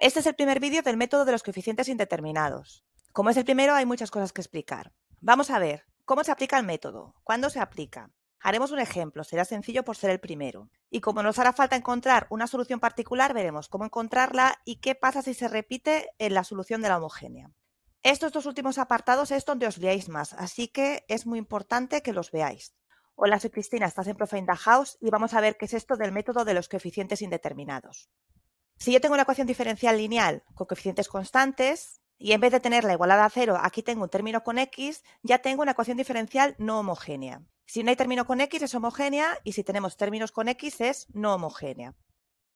Este es el primer vídeo del método de los coeficientes indeterminados. Como es el primero, hay muchas cosas que explicar. Vamos a ver cómo se aplica el método, cuándo se aplica. Haremos un ejemplo, será sencillo por ser el primero. Y como nos hará falta encontrar una solución particular, veremos cómo encontrarla y qué pasa si se repite en la solución de la homogénea. Estos dos últimos apartados es donde os liáis más, así que es muy importante que los veáis. Hola, soy Cristina, estás en Profe House y vamos a ver qué es esto del método de los coeficientes indeterminados. Si yo tengo una ecuación diferencial lineal con coeficientes constantes y en vez de tenerla igualada a cero, aquí tengo un término con x, ya tengo una ecuación diferencial no homogénea. Si no hay término con x es homogénea y si tenemos términos con x es no homogénea.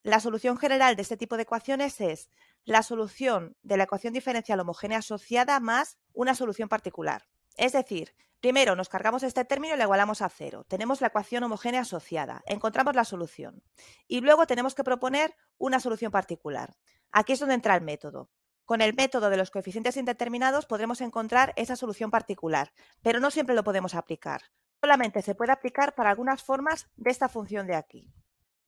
La solución general de este tipo de ecuaciones es la solución de la ecuación diferencial homogénea asociada más una solución particular. Es decir, Primero, nos cargamos este término y lo igualamos a cero. Tenemos la ecuación homogénea asociada, encontramos la solución. Y luego tenemos que proponer una solución particular. Aquí es donde entra el método. Con el método de los coeficientes indeterminados podremos encontrar esa solución particular, pero no siempre lo podemos aplicar. Solamente se puede aplicar para algunas formas de esta función de aquí.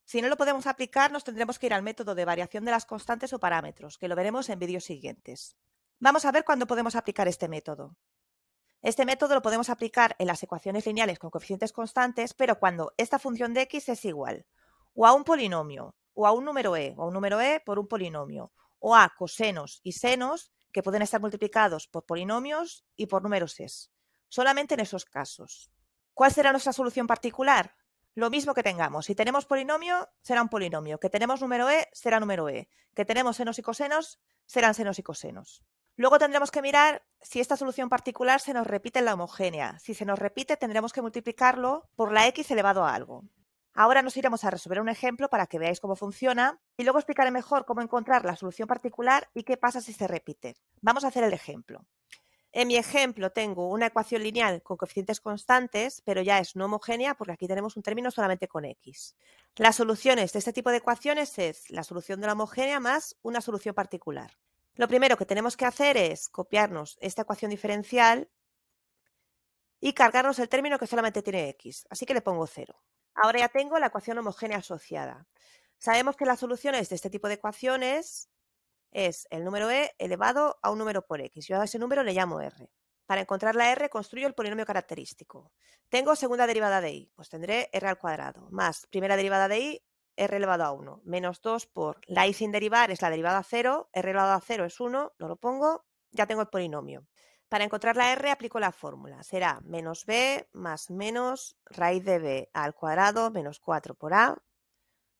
Si no lo podemos aplicar, nos tendremos que ir al método de variación de las constantes o parámetros, que lo veremos en vídeos siguientes. Vamos a ver cuándo podemos aplicar este método. Este método lo podemos aplicar en las ecuaciones lineales con coeficientes constantes, pero cuando esta función de x es igual o a un polinomio, o a un número e, o a un número e por un polinomio, o a cosenos y senos que pueden estar multiplicados por polinomios y por números es. Solamente en esos casos. ¿Cuál será nuestra solución particular? Lo mismo que tengamos. Si tenemos polinomio, será un polinomio. Que tenemos número e, será número e. Que tenemos senos y cosenos, serán senos y cosenos. Luego tendremos que mirar si esta solución particular se nos repite en la homogénea. Si se nos repite, tendremos que multiplicarlo por la x elevado a algo. Ahora nos iremos a resolver un ejemplo para que veáis cómo funciona y luego explicaré mejor cómo encontrar la solución particular y qué pasa si se repite. Vamos a hacer el ejemplo. En mi ejemplo tengo una ecuación lineal con coeficientes constantes, pero ya es no homogénea porque aquí tenemos un término solamente con x. Las soluciones de este tipo de ecuaciones es la solución de la homogénea más una solución particular. Lo primero que tenemos que hacer es copiarnos esta ecuación diferencial y cargarnos el término que solamente tiene x, así que le pongo 0. Ahora ya tengo la ecuación homogénea asociada. Sabemos que las soluciones de este tipo de ecuaciones es el número e elevado a un número por x. Yo a ese número le llamo r. Para encontrar la r construyo el polinomio característico. Tengo segunda derivada de y, pues tendré r al cuadrado, más primera derivada de y, r elevado a 1 menos 2 por la i sin derivar es la derivada a 0, r elevado a 0 es 1, no lo pongo, ya tengo el polinomio. Para encontrar la r aplico la fórmula, será menos b más menos raíz de b al cuadrado menos 4 por a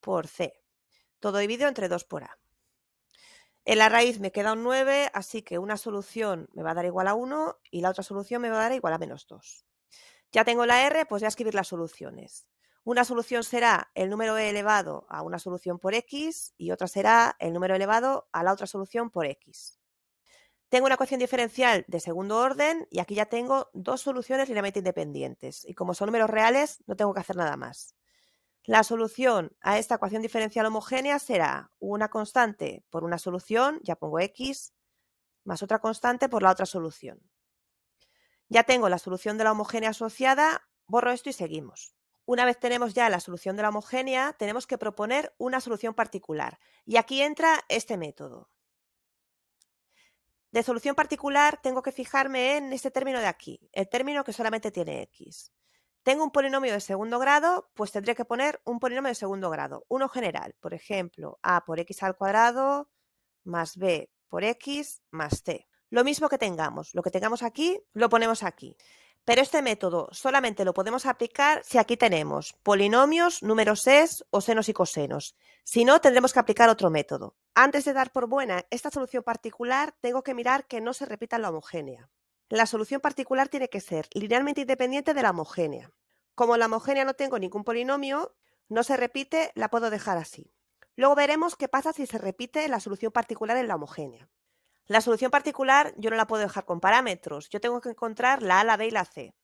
por c. Todo dividido entre 2 por a. En la raíz me queda un 9, así que una solución me va a dar igual a 1 y la otra solución me va a dar igual a menos 2. Ya tengo la r, pues voy a escribir las soluciones. Una solución será el número e elevado a una solución por x y otra será el número elevado a la otra solución por x. Tengo una ecuación diferencial de segundo orden y aquí ya tengo dos soluciones linealmente independientes. Y como son números reales, no tengo que hacer nada más. La solución a esta ecuación diferencial homogénea será una constante por una solución, ya pongo x, más otra constante por la otra solución. Ya tengo la solución de la homogénea asociada, borro esto y seguimos una vez tenemos ya la solución de la homogénea, tenemos que proponer una solución particular. Y aquí entra este método. De solución particular tengo que fijarme en este término de aquí, el término que solamente tiene x. Tengo un polinomio de segundo grado, pues tendré que poner un polinomio de segundo grado, uno general, por ejemplo, a por x al cuadrado más b por x más c. Lo mismo que tengamos, lo que tengamos aquí, lo ponemos aquí. Pero este método solamente lo podemos aplicar si aquí tenemos polinomios, números es o senos y cosenos. Si no, tendremos que aplicar otro método. Antes de dar por buena esta solución particular, tengo que mirar que no se repita la homogénea. La solución particular tiene que ser linealmente independiente de la homogénea. Como la homogénea no tengo ningún polinomio, no se repite, la puedo dejar así. Luego veremos qué pasa si se repite la solución particular en la homogénea. La solución particular yo no la puedo dejar con parámetros. Yo tengo que encontrar la A, la B y la C.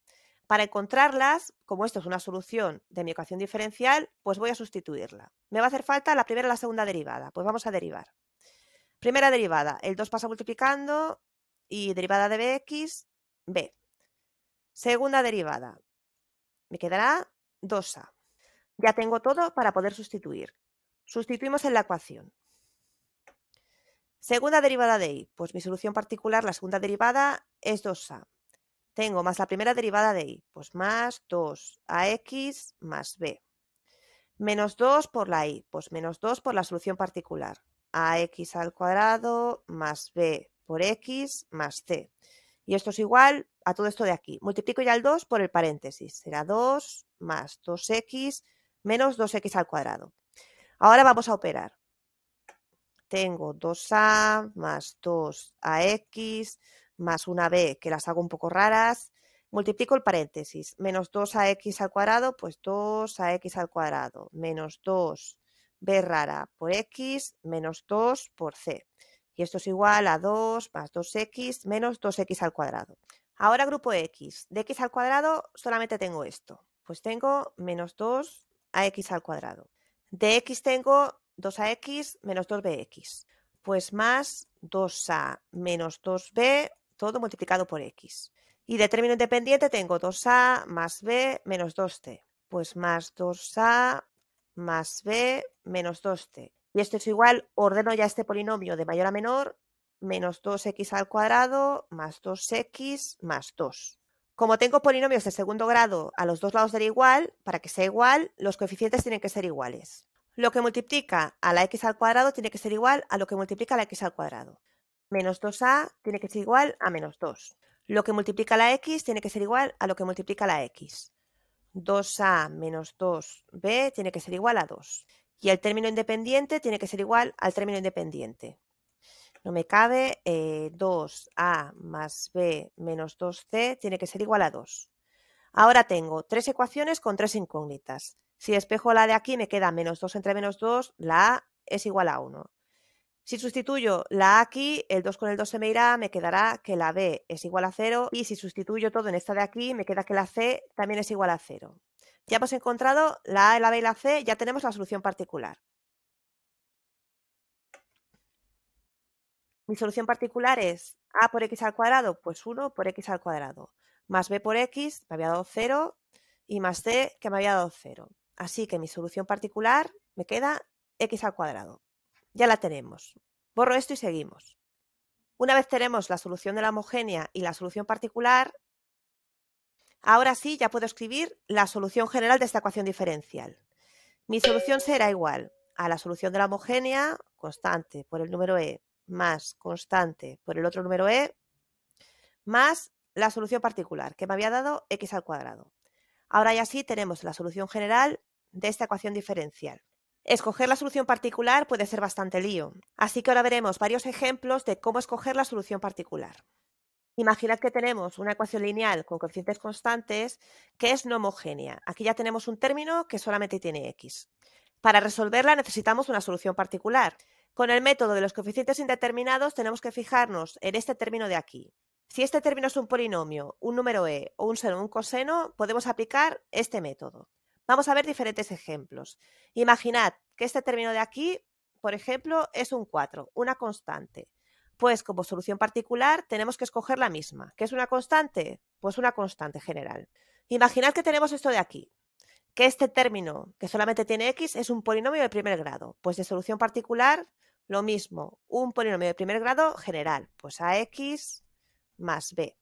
Para encontrarlas, como esto es una solución de mi ecuación diferencial, pues voy a sustituirla. Me va a hacer falta la primera y la segunda derivada. Pues vamos a derivar. Primera derivada, el 2 pasa multiplicando y derivada de bx, b. Segunda derivada, me quedará 2a. Ya tengo todo para poder sustituir. Sustituimos en la ecuación. Segunda derivada de i. Pues mi solución particular, la segunda derivada es 2a. Tengo más la primera derivada de i. Pues más 2ax más b. Menos 2 por la i. Pues menos 2 por la solución particular. ax al cuadrado más b por x más c. Y esto es igual a todo esto de aquí. Multiplico ya el 2 por el paréntesis. Será 2 más 2x menos 2x al cuadrado. Ahora vamos a operar tengo 2A más 2AX más una B, que las hago un poco raras, multiplico el paréntesis, menos 2AX al cuadrado, pues 2AX al cuadrado, menos 2 B rara por X menos 2 por C. Y esto es igual a 2 más 2X menos 2X al cuadrado. Ahora grupo X. De X al cuadrado solamente tengo esto. Pues tengo menos 2 ax al cuadrado. De X tengo 2ax menos 2bx, pues más 2a menos 2b, todo multiplicado por x. Y de término independiente tengo 2a más b menos 2t, pues más 2a más b menos 2t. Y esto es igual, ordeno ya este polinomio de mayor a menor, menos 2x al cuadrado más 2x más 2. Como tengo polinomios de segundo grado a los dos lados del igual, para que sea igual, los coeficientes tienen que ser iguales. Lo que multiplica a la x al cuadrado tiene que ser igual a lo que multiplica a la x al cuadrado. Menos 2a tiene que ser igual a menos 2. Lo que multiplica a la x tiene que ser igual a lo que multiplica a la x. 2a menos 2b tiene que ser igual a 2. Y el término independiente tiene que ser igual al término independiente. No me cabe 2a eh, más b menos 2c tiene que ser igual a 2. Ahora tengo tres ecuaciones con tres incógnitas. Si despejo la de aquí, me queda menos 2 entre menos 2, la A es igual a 1. Si sustituyo la A aquí, el 2 con el 2 se me irá, me quedará que la B es igual a 0 y si sustituyo todo en esta de aquí, me queda que la C también es igual a 0. Ya hemos encontrado la A, la B y la C, ya tenemos la solución particular. Mi solución particular es A por X al cuadrado, pues 1 por X al cuadrado, más B por X, me había dado 0, y más C, que me había dado 0. Así que mi solución particular me queda x al cuadrado. Ya la tenemos. Borro esto y seguimos. Una vez tenemos la solución de la homogénea y la solución particular, ahora sí ya puedo escribir la solución general de esta ecuación diferencial. Mi solución será igual a la solución de la homogénea constante por el número e más constante por el otro número e más la solución particular que me había dado x al cuadrado. Ahora ya sí tenemos la solución general de esta ecuación diferencial. Escoger la solución particular puede ser bastante lío, así que ahora veremos varios ejemplos de cómo escoger la solución particular. Imaginad que tenemos una ecuación lineal con coeficientes constantes que es no homogénea. Aquí ya tenemos un término que solamente tiene x. Para resolverla necesitamos una solución particular. Con el método de los coeficientes indeterminados tenemos que fijarnos en este término de aquí. Si este término es un polinomio, un número e o un seno o un coseno, podemos aplicar este método. Vamos a ver diferentes ejemplos. Imaginad que este término de aquí, por ejemplo, es un 4, una constante. Pues como solución particular tenemos que escoger la misma. ¿Qué es una constante? Pues una constante general. Imaginad que tenemos esto de aquí, que este término que solamente tiene x es un polinomio de primer grado. Pues de solución particular, lo mismo, un polinomio de primer grado general, pues ax más b.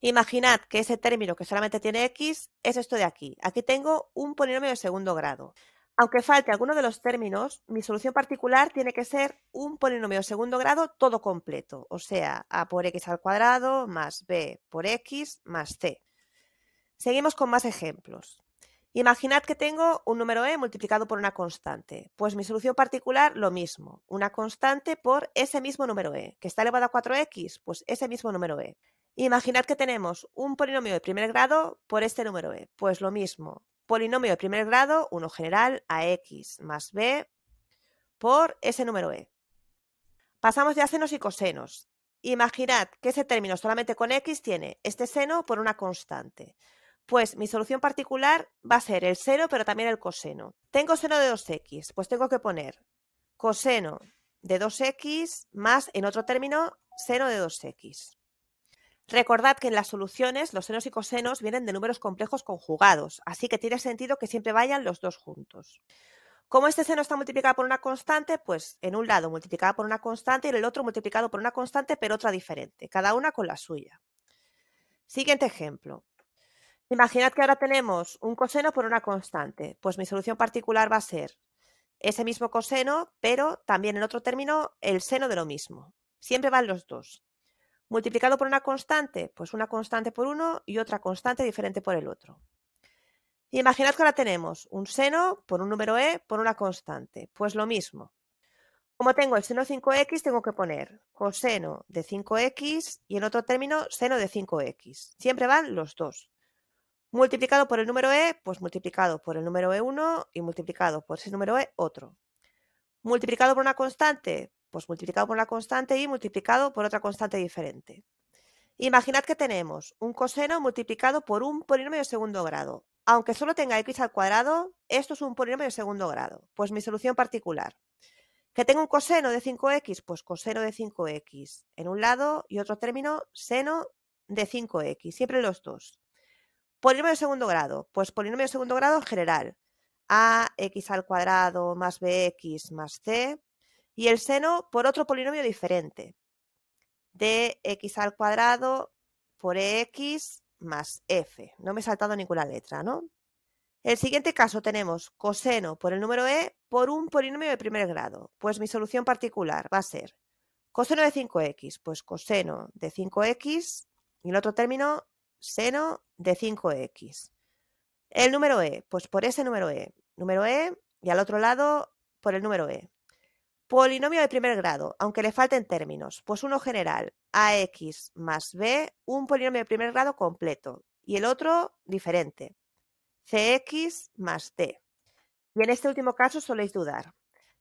Imaginad que ese término que solamente tiene x es esto de aquí. Aquí tengo un polinomio de segundo grado. Aunque falte alguno de los términos, mi solución particular tiene que ser un polinomio de segundo grado todo completo, o sea, a por x al cuadrado más b por x más c. Seguimos con más ejemplos. Imaginad que tengo un número e multiplicado por una constante. Pues mi solución particular, lo mismo. Una constante por ese mismo número e, que está elevado a 4x, pues ese mismo número e. Imaginad que tenemos un polinomio de primer grado por este número e, pues lo mismo. Polinomio de primer grado, 1 general, a x más b por ese número e. Pasamos ya a senos y cosenos. Imaginad que ese término solamente con x tiene este seno por una constante. Pues mi solución particular va a ser el seno, pero también el coseno. Tengo seno de 2x, pues tengo que poner coseno de 2x más, en otro término, seno de 2x. Recordad que en las soluciones los senos y cosenos vienen de números complejos conjugados, así que tiene sentido que siempre vayan los dos juntos. Como este seno está multiplicado por una constante, pues en un lado multiplicado por una constante y en el otro multiplicado por una constante, pero otra diferente, cada una con la suya. Siguiente ejemplo. Imaginad que ahora tenemos un coseno por una constante. Pues mi solución particular va a ser ese mismo coseno, pero también en otro término el seno de lo mismo. Siempre van los dos. Multiplicado por una constante, pues una constante por uno y otra constante diferente por el otro. Imaginad que ahora tenemos un seno por un número e por una constante. Pues lo mismo. Como tengo el seno 5x, tengo que poner coseno de 5x y en otro término seno de 5x. Siempre van los dos. Multiplicado por el número E, pues multiplicado por el número E1 y multiplicado por ese número E, otro. Multiplicado por una constante, pues multiplicado por una constante y multiplicado por otra constante diferente. Imaginad que tenemos un coseno multiplicado por un polinomio de segundo grado. Aunque solo tenga x al cuadrado, esto es un polinomio de segundo grado. Pues mi solución particular. Que tengo un coseno de 5x, pues coseno de 5x en un lado y otro término seno de 5x, siempre los dos. Polinomio de segundo grado. Pues polinomio de segundo grado general. A, al cuadrado más bx más c. Y el seno por otro polinomio diferente. DX al cuadrado por EX más f. No me he saltado ninguna letra, ¿no? El siguiente caso tenemos coseno por el número e por un polinomio de primer grado. Pues mi solución particular va a ser coseno de 5x, pues coseno de 5x y el otro término seno de 5x. El número e, pues por ese número e. Número e y al otro lado por el número e. Polinomio de primer grado, aunque le falten términos, pues uno general, ax más b, un polinomio de primer grado completo y el otro diferente, cx más t. Y en este último caso soléis dudar.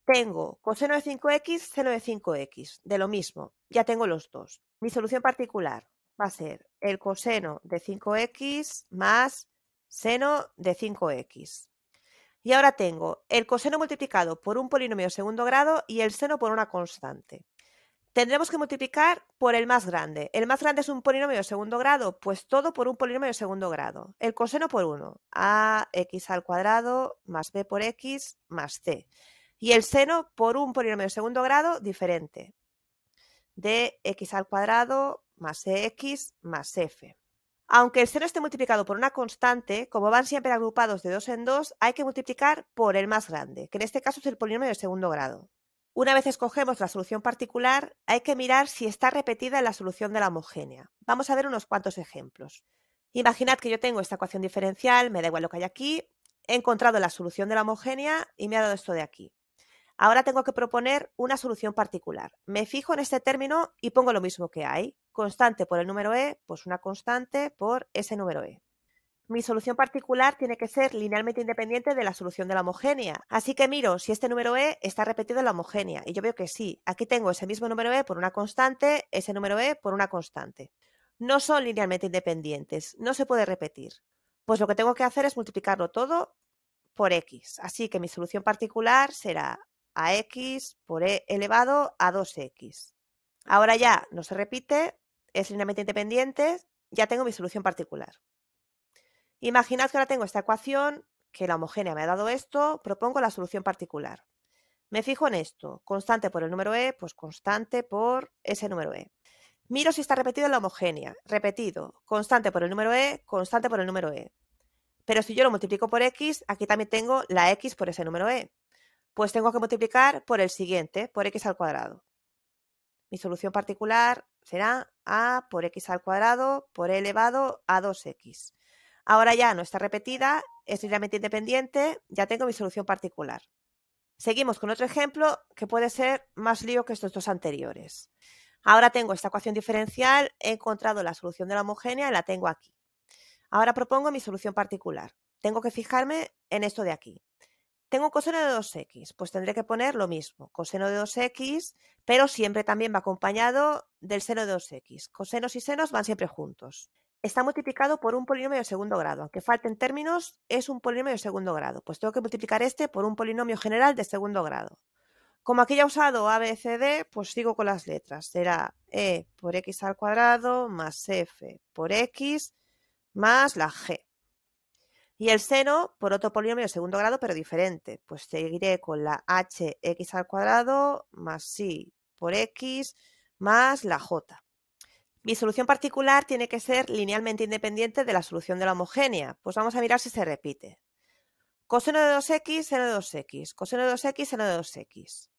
Tengo coseno de 5x, seno de 5x, de lo mismo, ya tengo los dos. Mi solución particular, va a ser el coseno de 5x más seno de 5x. Y ahora tengo el coseno multiplicado por un polinomio de segundo grado y el seno por una constante. Tendremos que multiplicar por el más grande. El más grande es un polinomio de segundo grado, pues todo por un polinomio de segundo grado. El coseno por 1, ax al cuadrado más b por x más c. Y el seno por un polinomio de segundo grado diferente, de al cuadrado más X más F. Aunque el cero esté multiplicado por una constante, como van siempre agrupados de dos en dos, hay que multiplicar por el más grande, que en este caso es el polinomio de segundo grado. Una vez escogemos la solución particular, hay que mirar si está repetida en la solución de la homogénea. Vamos a ver unos cuantos ejemplos. Imaginad que yo tengo esta ecuación diferencial, me da igual lo que hay aquí, he encontrado la solución de la homogénea y me ha dado esto de aquí. Ahora tengo que proponer una solución particular. Me fijo en este término y pongo lo mismo que hay. Constante por el número E, pues una constante por ese número E. Mi solución particular tiene que ser linealmente independiente de la solución de la homogénea. Así que miro si este número E está repetido en la homogénea. Y yo veo que sí. Aquí tengo ese mismo número E por una constante, ese número E por una constante. No son linealmente independientes, no se puede repetir. Pues lo que tengo que hacer es multiplicarlo todo por x. Así que mi solución particular será a x por e elevado a 2x. Ahora ya no se repite, es linealmente independiente, ya tengo mi solución particular. Imaginad que ahora tengo esta ecuación, que la homogénea me ha dado esto, propongo la solución particular. Me fijo en esto, constante por el número e, pues constante por ese número e. Miro si está repetido en la homogénea, repetido, constante por el número e, constante por el número e. Pero si yo lo multiplico por x, aquí también tengo la x por ese número e pues tengo que multiplicar por el siguiente, por x al cuadrado. Mi solución particular será a por x al cuadrado por e elevado a 2x. Ahora ya no está repetida, es linealmente independiente, ya tengo mi solución particular. Seguimos con otro ejemplo que puede ser más lío que estos dos anteriores. Ahora tengo esta ecuación diferencial, he encontrado la solución de la homogénea y la tengo aquí. Ahora propongo mi solución particular. Tengo que fijarme en esto de aquí. Tengo coseno de 2x, pues tendré que poner lo mismo, coseno de 2x, pero siempre también va acompañado del seno de 2x. Cosenos y senos van siempre juntos. Está multiplicado por un polinomio de segundo grado. Aunque falten términos, es un polinomio de segundo grado. Pues tengo que multiplicar este por un polinomio general de segundo grado. Como aquí ya he usado ABCD, pues sigo con las letras. Será E por x al cuadrado más f por x más la g. Y el seno por otro polinomio de segundo grado, pero diferente. Pues seguiré con la hx al cuadrado más si por x más la j. Mi solución particular tiene que ser linealmente independiente de la solución de la homogénea. Pues vamos a mirar si se repite. Coseno de 2x, seno de 2x. Coseno de 2x, seno de 2x.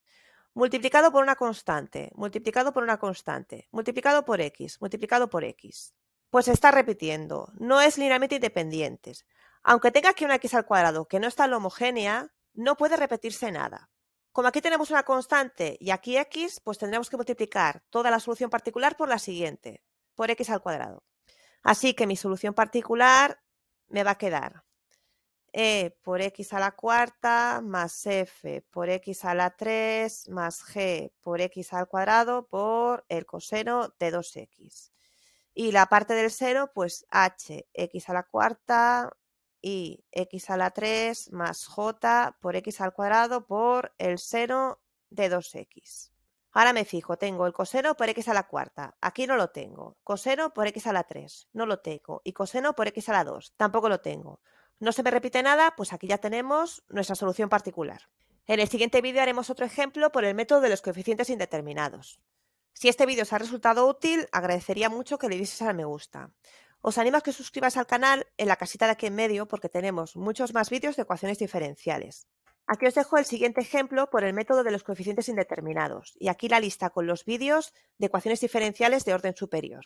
Multiplicado por una constante. Multiplicado por una constante. Multiplicado por x. Multiplicado por x. Pues se está repitiendo. No es linealmente independientes. Aunque tenga aquí una x al cuadrado que no está homogénea, no puede repetirse nada. Como aquí tenemos una constante y aquí x, pues tendremos que multiplicar toda la solución particular por la siguiente, por x al cuadrado. Así que mi solución particular me va a quedar e por x a la cuarta más f por x a la 3 más g por x al cuadrado por el coseno de 2x. Y la parte del seno, pues h, x a la cuarta y x a la 3 más j por x al cuadrado por el seno de 2x. Ahora me fijo, tengo el coseno por x a la cuarta, aquí no lo tengo. Coseno por x a la 3, no lo tengo. Y coseno por x a la 2, tampoco lo tengo. No se me repite nada, pues aquí ya tenemos nuestra solución particular. En el siguiente vídeo haremos otro ejemplo por el método de los coeficientes indeterminados. Si este vídeo os ha resultado útil, agradecería mucho que le dieses al me gusta. Os animo a que suscribas al canal en la casita de aquí en medio porque tenemos muchos más vídeos de ecuaciones diferenciales. Aquí os dejo el siguiente ejemplo por el método de los coeficientes indeterminados y aquí la lista con los vídeos de ecuaciones diferenciales de orden superior.